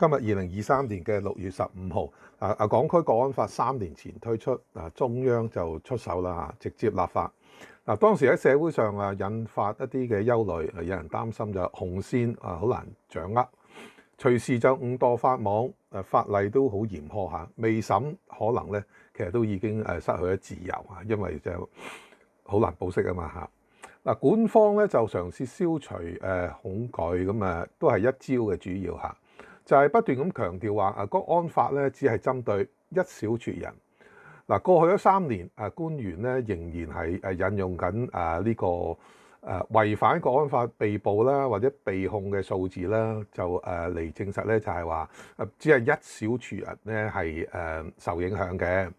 今日二零二三年嘅六月十五號，啊啊！港區國安法三年前推出，啊中央就出手啦嚇，直接立法。嗱，當時喺社會上啊引發一啲嘅憂慮，有人擔心就紅線啊好難掌握，隨時就五度法網，誒法例都好嚴苛嚇。未審可能咧，其實都已經誒失去咗自由嚇，因為就好難保釋啊嘛嚇。嗱，官方咧就嘗試消除誒恐懼，咁啊都係一招嘅主要嚇。就係不斷咁強調話，啊個安法咧只係針對一小撮人。嗱，過去咗三年，啊官員咧仍然係誒引用緊啊呢個誒違反國安法被捕啦或者被控嘅數字啦，就誒嚟證實咧就係話，誒只係一小撮人咧係誒受影響嘅。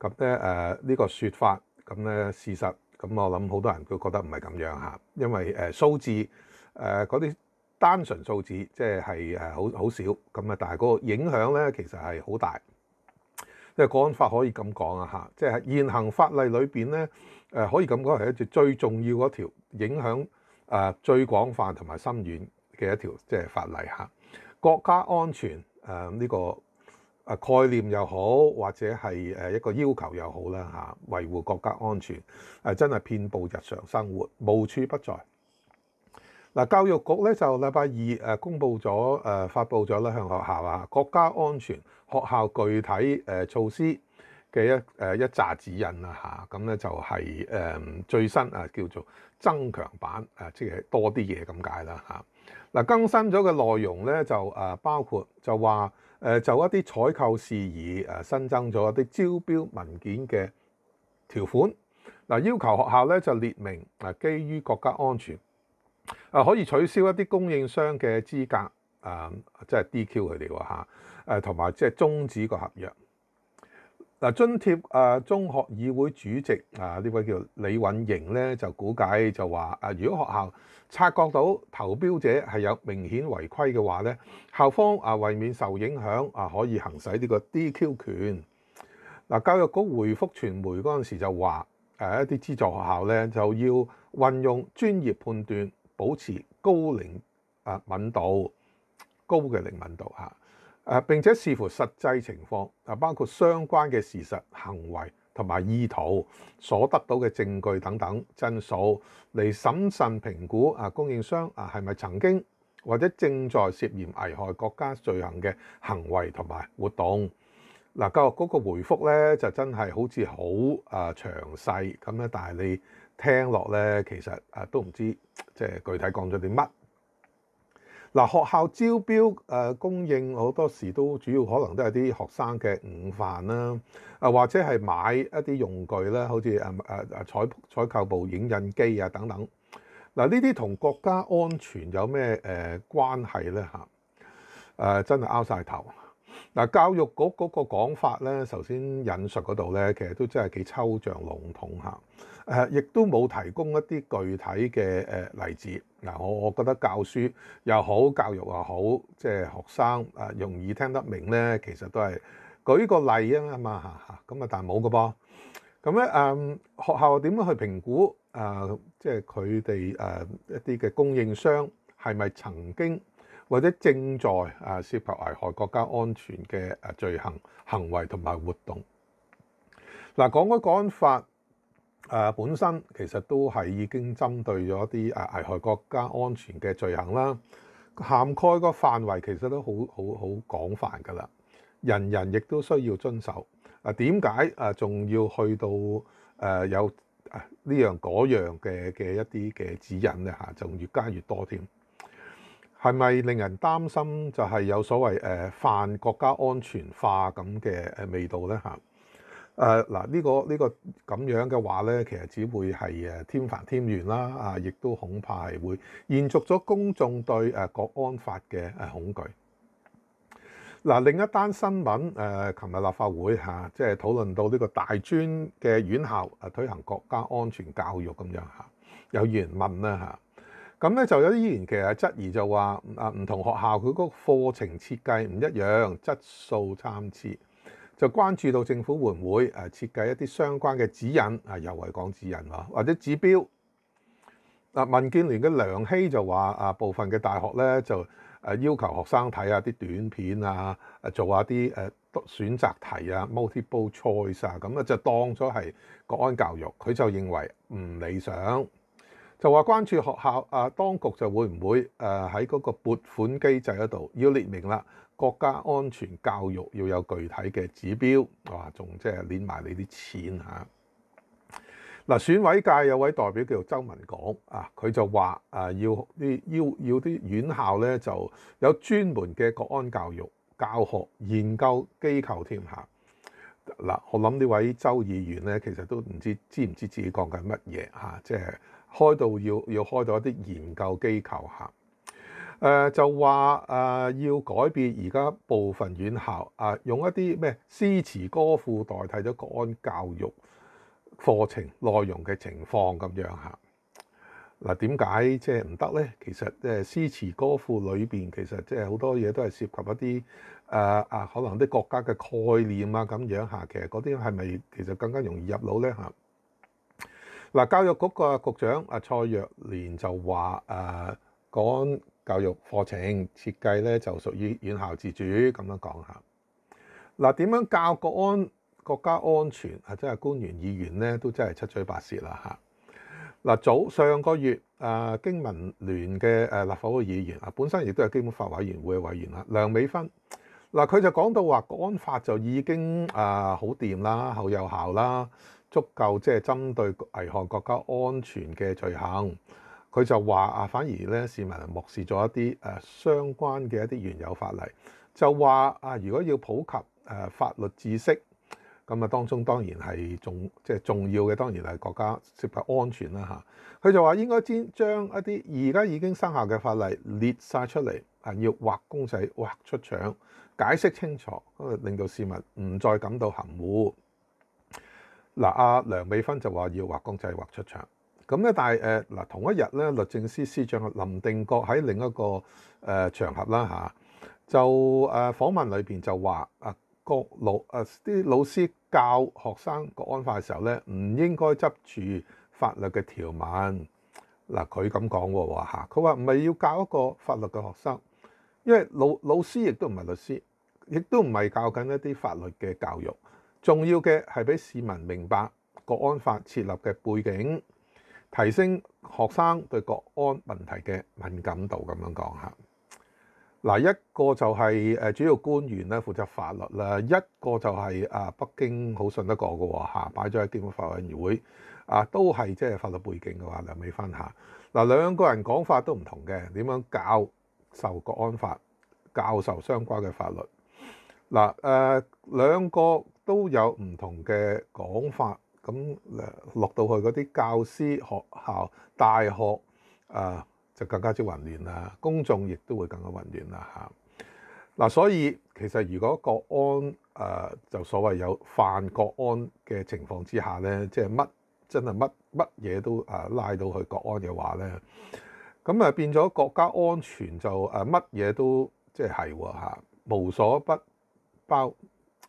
咁咧誒呢個説法，咁咧事實，咁我諗好多人都覺得唔係咁樣嚇，因為誒數字誒嗰啲。單純數字即係係好好少咁啊，但係嗰個影響咧其實係好大，即係《國安法》可以咁講啊嚇，即係現行法例裏邊咧誒可以咁講係一隻最重要嗰條影響啊最廣泛同埋深遠嘅一條即係法例嚇。國家安全誒呢個誒概念又好，或者係誒一個要求又好啦嚇，維護國家安全係真係遍佈日常生活，無處不在。嗱，教育局咧就禮拜二誒公佈咗誒發佈咗咧向學校啊國家安全學校具體誒措施嘅一誒一紮指引啦嚇，咁咧就係誒最新啊叫做增強版啊，即係多啲嘢咁解啦嚇。嗱，更新咗嘅內容咧就誒包括就話誒就一啲採購事宜誒新增咗一啲招標文件嘅條款，嗱要求學校咧就列明啊基於國家安全。啊！可以取消一啲供應商嘅資格，啊，即係 D.Q. 佢哋喎嚇。誒同埋即係中止個合約。嗱，津貼誒中學議會主席啊，呢位叫李允瑩咧，就估計就話：，啊，如果學校察覺到投標者係有明顯違規嘅話咧，校方啊為免受影響啊，可以行使呢個 D.Q. 權。嗱，教育局回覆傳媒嗰陣時就話：，誒一啲資助學校咧就要運用專業判斷。保持高靈啊敏度，高嘅靈敏度嚇誒，並且視乎實際情況啊，包括相關嘅事實、行為同埋意圖所得到嘅證據等等真數嚟審慎評估啊供應商啊係咪曾經或者正在涉嫌危害國家罪行嘅行為同埋活動嗱，教育局個回覆咧就真係好似好啊詳細咁咧，但係你。聽落咧，其實啊都唔知 即係具體講咗啲乜。嗱學校招標誒供應好多時都主要可能都係啲學生嘅午飯啦，啊或者係買一啲用具啦，好似誒誒誒採採購部影印機啊等等。嗱呢啲同國家安全有咩誒關係咧？嚇誒真係拗晒頭。嗱，教育局嗰個講法咧，首先引述嗰度咧，其實都真係幾抽象籠統嚇，誒，亦都冇提供一啲具體嘅誒例子。嗱，我我覺得教書又好，教育又好，即係學生啊容易聽得明咧，其實都係舉個例啊嘛嚇，咁啊，但冇嘅噃。咁咧，誒學校點樣去評估？誒，即係佢哋誒一啲嘅供應商係咪曾經？或者正在啊涉及危害國家安全嘅誒罪行行為同埋活動嗱，講嗰個法誒本身其實都係已經針對咗一啲誒危害國家安全嘅罪行啦，涵蓋個範圍其實都好好好廣泛㗎啦，人人亦都需要遵守啊。點解啊仲要去到誒有呢樣嗰樣嘅嘅一啲嘅指引咧？嚇，就越加越多添。係咪令人擔心就係有所謂誒犯國家安全法咁嘅誒味道咧嚇？誒嗱呢個呢個咁樣嘅話咧，其實只會係誒添繁添亂啦啊！亦都恐怕係會延續咗公眾對誒國安法嘅誒恐懼。嗱另一單新聞誒，琴日立法會嚇，即係討論到呢個大專嘅院校啊推行國家安全教育咁樣嚇，有議員問咧嚇。咁咧就有啲依然其實質疑就話啊唔同學校佢嗰課程設計唔一樣質素參差，就關注到政府會唔會誒設計一啲相關嘅指引啊，又係講指引或者指標。嗱，民建聯嘅梁希就話啊，部分嘅大學咧就誒要求學生睇下啲短片啊，誒做下啲誒選擇題啊，multiple choice 啊，咁啊就當咗係國安教育，佢就認為唔理想。就話關注學校啊，當局就會唔會誒喺嗰個撥款機制嗰度要列明啦，國家安全教育要有具體嘅指標，話仲即係攆埋你啲錢啊！嗱，選委界有位代表叫周文廣啊，佢就話誒要啲要要啲院校咧就有專門嘅國安教育教學研究機構添嚇。嗱，我諗呢位周議員咧，其實都唔知知唔知自己講緊乜嘢嚇，即係。開到要要開到一啲研究機構嚇，誒就話誒要改變而家部分院校啊，用一啲咩詩詞歌賦代替咗國安教育課程內容嘅情況咁樣嚇。嗱點解即係唔得咧？其實誒詩詞歌賦裏邊其實即係好多嘢都係涉及一啲誒啊，可能啲國家嘅概念啊咁樣嚇。其實嗰啲係咪其實更加容易入腦咧嚇？嗱，教育局個局長阿蔡若蓮就話：，誒講教育課程設計咧，就屬於院校自主。咁樣講下。嗱，點樣教國安、國家安全？啊，即係官員、議員咧，都真係七嘴八舌啦嚇。嗱，早上個月，誒經民聯嘅誒立法會議員啊，本身亦都係基本法委員會嘅委員啦，梁美芬。嗱，佢就講到話，國安法就已經啊好掂啦，好有效啦。足夠即係針對危害國家安全嘅罪行，佢就話啊，反而咧市民漠視咗一啲誒相關嘅一啲原有法例，就話啊，如果要普及誒法律知識，咁啊當中當然係重即係重要嘅，當然係國家涉及安全啦嚇。佢就話應該先將一啲而家已經生效嘅法例列晒出嚟啊，要畫公仔畫出腸，解釋清楚，令到市民唔再感到含糊。嗱，阿梁美芬就話要畫公仔畫出場，咁咧，但係誒嗱同一日咧，律政司司長林定國喺另一個誒場合啦嚇，就誒訪問裏邊就話啊，各老啊啲老師教學生國安法嘅時候咧，唔應該執住法律嘅條文。嗱，佢咁講喎嚇，佢話唔係要教一個法律嘅學生，因為老老師亦都唔係律師，亦都唔係教緊一啲法律嘅教育。重要嘅係俾市民明白國安法設立嘅背景，提升學生對國安問題嘅敏感度。咁樣講嚇嗱，一個就係誒主要官員咧負責法律啦，一個就係啊北京好信得過嘅喎嚇，擺咗喺基本法委員會啊，都係即係法律背景嘅話梁美芬嚇嗱，兩個人講法都唔同嘅點樣教授國安法、教授相關嘅法律嗱誒兩個。都有唔同嘅講法，咁誒落到去嗰啲教師、學校、大學，啊，就更加之混亂啦。公眾亦都會更加混亂啦嚇。嗱，所以其實如果國安誒就所謂有犯國安嘅情況之下咧，即係乜真係乜乜嘢都誒拉到去國安嘅話咧，咁啊變咗國家安全就誒乜嘢都即係喎無所不包。